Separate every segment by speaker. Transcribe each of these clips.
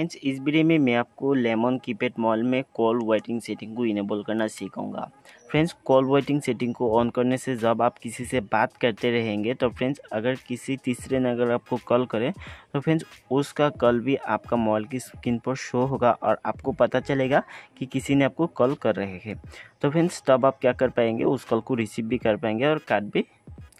Speaker 1: friends इस video में मैं आपको लेमन कीपैड मॉल में कॉल वेटिंग सेटिंग को इनेबल करना सीखूंगा फ्रेंड्स कॉल वेटिंग सेटिंग को ऑन करने से जब आप किसी से बात करते रहेंगे तो फ्रेंड्स अगर किसी तीसरे ने अगर आपको कॉल करे तो फ्रेंड्स उसका कॉल भी आपका मॉल की स्क्रीन पर शो होगा और आपको पता चलेगा कि किसी ने आपको कॉल कर रहे हैं तो फ्रेंड्स तब आप क्या कर पाएंगे उस कॉल को रिसीव भी कर पाएंगे और काट भी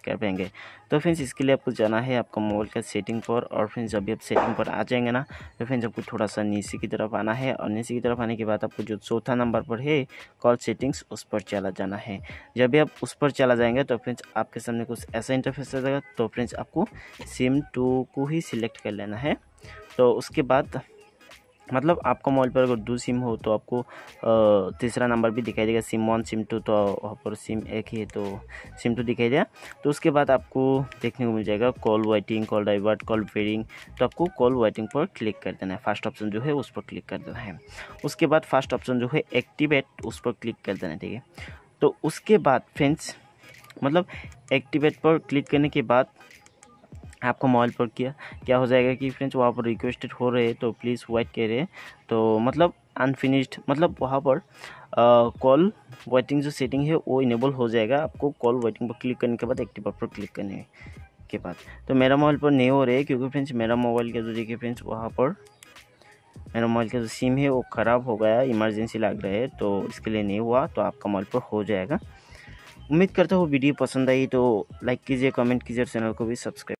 Speaker 1: कर पाएंगे तो फ्रेंड्स इसके लिए आपको जाना है आपको मोबाइल का सेटिंग पर और फ्रेंड्स जब भी आप सेटिंग पर आ जाएंगे ना तो फ्रेंड्स आपको थोड़ा सा नीचे की तरफ आना है और नीचे की तरफ आने के बाद आपको जो चौथा नंबर पर है कॉल सेटिंग्स उस पर चला जाना है जब भी आप उस पर चला जाएंगे तो फ्रेंड्स आपके सामने कुछ ऐसा इंटरफेस आ जाएगा तो फ्रेंड्स आपको सिम टू को ही सिलेक्ट कर लेना है तो उसके बाद मतलब आपका मोबाइल पर अगर दो सिम हो तो आपको तीसरा नंबर भी दिखाई देगा सिम वन सिम टू तो वहाँ पर सिम एक ही है तो सिम टू दिखाई देगा तो उसके बाद आपको देखने को मिल जाएगा call waiting call divert call फेडिंग तो आपको कॉल वाइटिंग पर क्लिक कर देना है फर्स्ट ऑप्शन जो है उस पर क्लिक कर देना है उसके बाद फर्स्ट ऑप्शन जो है एक्टिवेट उस पर क्लिक कर देना है ठीक है तो उसके बाद फ्रेंड्स मतलब एक्टिवेट पर क्लिक करने के बाद आपको मोबाइल पर किया क्या हो जाएगा कि फ्रेंड्स वहाँ पर रिक्वेस्टेड हो रहे हैं तो प्लीज़ वेट रहे तो मतलब अनफिनिश्ड मतलब वहाँ पर कॉल वेटिंग जो सेटिंग है वो इनेबल हो जाएगा आपको कॉल वेटिंग पर क्लिक करने के बाद एक्टिव पर क्लिक करने के बाद तो मेरा मोबाइल पर नहीं हो रहे है क्योंकि फ्रेंड्स मेरा मोबाइल का जो देखिए फ्रेंड्स वहाँ पर मेरा मोबाइल का जो सिम है वो ख़राब हो गया इमरजेंसी लग रहा है तो इसके लिए नहीं हुआ तो आपका मोबाइल पर हो जाएगा उम्मीद करता हूँ वीडियो पसंद आई तो लाइक कीजिए कमेंट कीजिए और चैनल को भी सब्सक्राइब